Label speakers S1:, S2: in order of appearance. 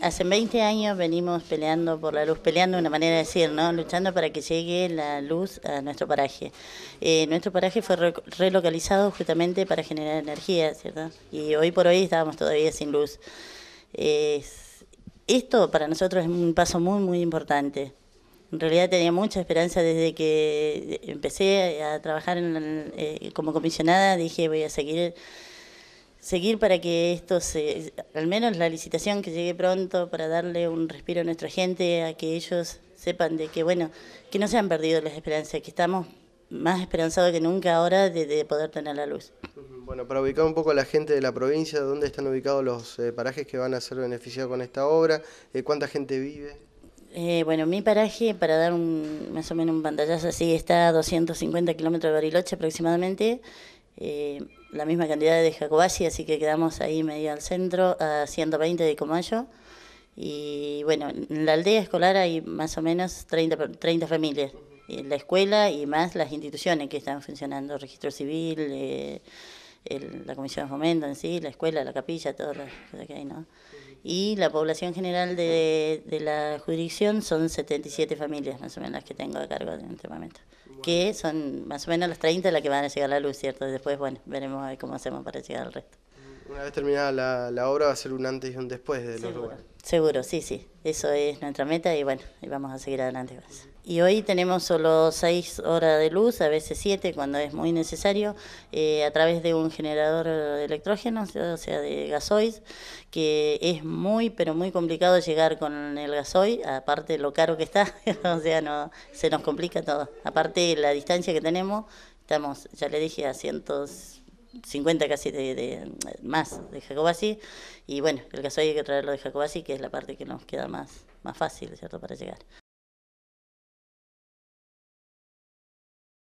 S1: Hace 20 años venimos peleando por la luz, peleando una manera de decir, ¿no? luchando para que llegue la luz a nuestro paraje. Eh, nuestro paraje fue relocalizado justamente para generar energía, ¿cierto? Y hoy por hoy estábamos todavía sin luz. esto para nosotros es un paso muy, muy importante. En realidad tenía mucha esperanza desde que empecé a trabajar eh, como comisionada, dije voy a seguir seguir para que esto se, al menos la licitación que llegue pronto para darle un respiro a nuestra gente, a que ellos sepan de que, bueno, que no se han perdido las esperanzas, que estamos más esperanzados que nunca ahora de, poder tener la luz.
S2: Bueno, para ubicar un poco a la gente de la provincia, ¿dónde están ubicados los eh, parajes que van a ser beneficiados con esta obra? Eh, ¿Cuánta gente vive?
S1: Eh, bueno, mi paraje, para dar un, más o menos un pantallazo así, está a 250 kilómetros de Bariloche aproximadamente la misma cantidad de Jacobasi, así que quedamos ahí medio al centro, a 120 de Comayo. Y bueno, en la aldea escolar hay más o menos 30, 30 familias. La escuela y más las instituciones que están funcionando, registro civil, eh, la Comisión de Fomento en sí, la escuela, la capilla, todo las cosas que hay, ¿no? Y la población general de, de, la jurisdicción son 77 familias, más o menos, las que tengo a cargo en este momento. Que son más o menos las 30 las que van a llegar a la luz, ¿cierto? Después, bueno, veremos cómo hacemos para llegar al resto. Una vez terminada la, la, obra va a ser un antes y un después de los Seguro, sí, sí. Eso es nuestra meta y bueno, y vamos a seguir adelante Y hoy tenemos solo seis horas de luz, a veces siete cuando es muy necesario, eh, a través de un generador de electrógeno, o sea, de gasoil, que es muy, pero muy complicado llegar con el gasoil, aparte lo caro que está, o sea, no se nos complica todo. Aparte la distancia que tenemos, estamos, ya le dije, a cientos 50 casi de, más de Jacobasi. Y bueno, el caso hay que traerlo de Jacobasi, que es la parte que nos queda más, más fácil, ¿cierto?, para llegar.